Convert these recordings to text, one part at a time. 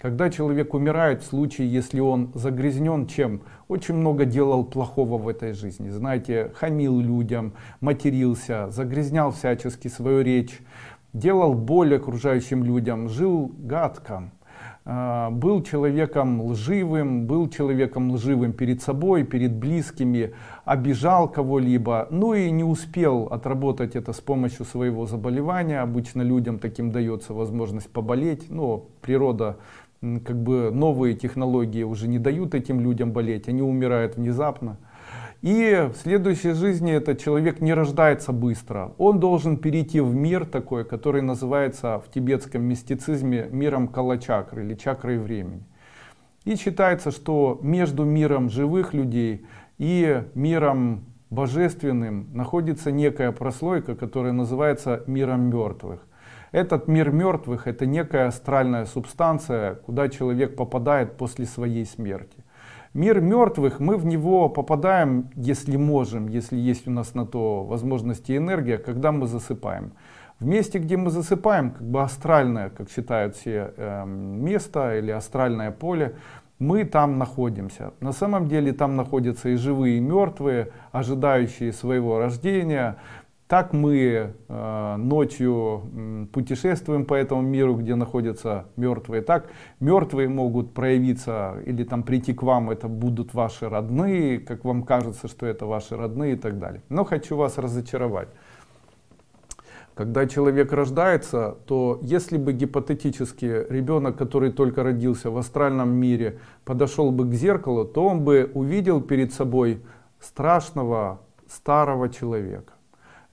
Когда человек умирает, в случае, если он загрязнен чем, очень много делал плохого в этой жизни. Знаете, хамил людям, матерился, загрязнял всячески свою речь, делал боль окружающим людям, жил гадко. А, был человеком лживым, был человеком лживым перед собой, перед близкими, обижал кого-либо, ну и не успел отработать это с помощью своего заболевания. Обычно людям таким дается возможность поболеть, но природа как бы новые технологии уже не дают этим людям болеть, они умирают внезапно. И в следующей жизни этот человек не рождается быстро. Он должен перейти в мир такой, который называется в тибетском мистицизме миром калачакры или чакрой времени. И считается, что между миром живых людей и миром божественным находится некая прослойка, которая называется миром мертвых. Этот мир мертвых — это некая астральная субстанция, куда человек попадает после своей смерти. Мир мертвых, мы в него попадаем, если можем, если есть у нас на то возможности и энергия, когда мы засыпаем. В месте, где мы засыпаем, как бы астральное, как считают все, эм, место или астральное поле, мы там находимся. На самом деле там находятся и живые, и мертвые, ожидающие своего рождения, так мы э, ночью э, путешествуем по этому миру, где находятся мертвые. Так мертвые могут проявиться или там прийти к вам, это будут ваши родные, как вам кажется, что это ваши родные и так далее. Но хочу вас разочаровать. Когда человек рождается, то если бы гипотетически ребенок, который только родился в астральном мире, подошел бы к зеркалу, то он бы увидел перед собой страшного старого человека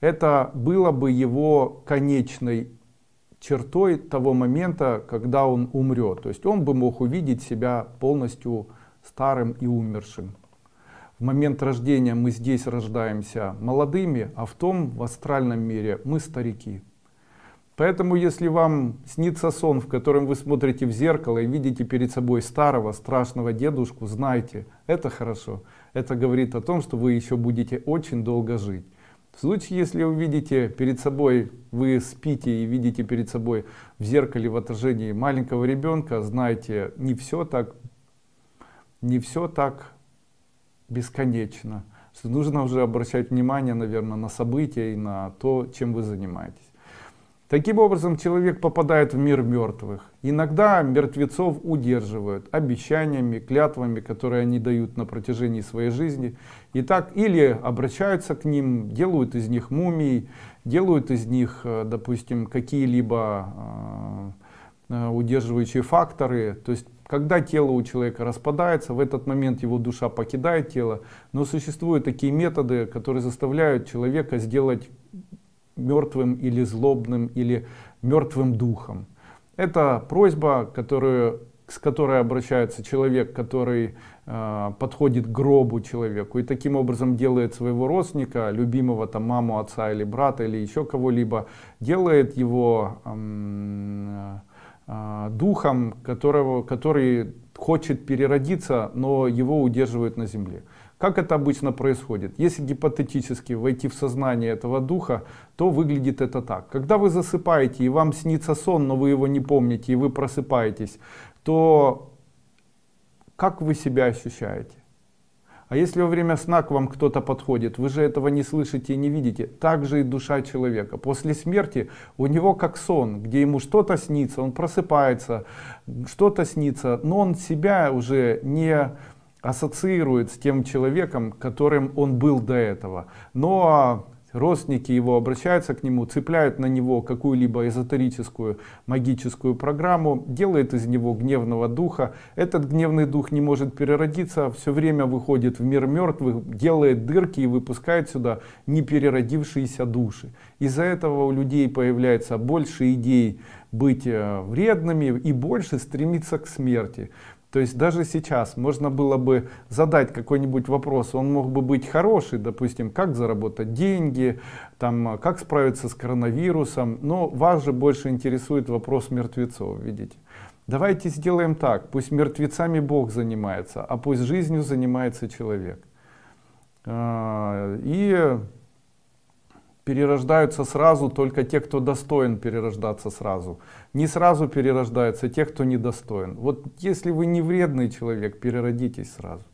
это было бы его конечной чертой того момента, когда он умрет. То есть он бы мог увидеть себя полностью старым и умершим. В момент рождения мы здесь рождаемся молодыми, а в том, в астральном мире, мы старики. Поэтому, если вам снится сон, в котором вы смотрите в зеркало и видите перед собой старого, страшного дедушку, знайте, это хорошо. Это говорит о том, что вы еще будете очень долго жить. В случае, если вы видите перед собой, вы спите и видите перед собой в зеркале в отражении маленького ребенка, знаете, не все так, не все так бесконечно, что нужно уже обращать внимание, наверное, на события и на то, чем вы занимаетесь. Таким образом, человек попадает в мир мертвых. Иногда мертвецов удерживают обещаниями, клятвами, которые они дают на протяжении своей жизни. И так или обращаются к ним, делают из них мумии, делают из них, э, допустим, какие-либо э, э, удерживающие факторы. То есть, когда тело у человека распадается, в этот момент его душа покидает тело. Но существуют такие методы, которые заставляют человека сделать мертвым или злобным, или мертвым духом. Это просьба, которую, с которой обращается человек, который э, подходит к гробу человеку и таким образом делает своего родственника, любимого там маму, отца или брата или еще кого-либо, делает его э, э, духом, которого, который хочет переродиться, но его удерживают на земле. Как это обычно происходит? Если гипотетически войти в сознание этого духа, то выглядит это так. Когда вы засыпаете и вам снится сон, но вы его не помните, и вы просыпаетесь, то как вы себя ощущаете? А если во время сна к вам кто-то подходит, вы же этого не слышите и не видите. Так же и душа человека. После смерти у него как сон, где ему что-то снится, он просыпается, что-то снится, но он себя уже не ассоциирует с тем человеком, которым он был до этого. Но родственники его обращаются к нему, цепляют на него какую-либо эзотерическую магическую программу, делает из него гневного духа. Этот гневный дух не может переродиться, все время выходит в мир мертвых, делает дырки и выпускает сюда непереродившиеся души. Из-за этого у людей появляется больше идей быть э, вредными и больше стремиться к смерти. То есть даже сейчас можно было бы задать какой-нибудь вопрос, он мог бы быть хороший, допустим, как заработать деньги, там, как справиться с коронавирусом, но вас же больше интересует вопрос мертвецов, видите. Давайте сделаем так, пусть мертвецами Бог занимается, а пусть жизнью занимается человек. А, и перерождаются сразу только те, кто достоин перерождаться сразу. Не сразу перерождаются те, кто недостоин. Вот если вы не вредный человек, переродитесь сразу.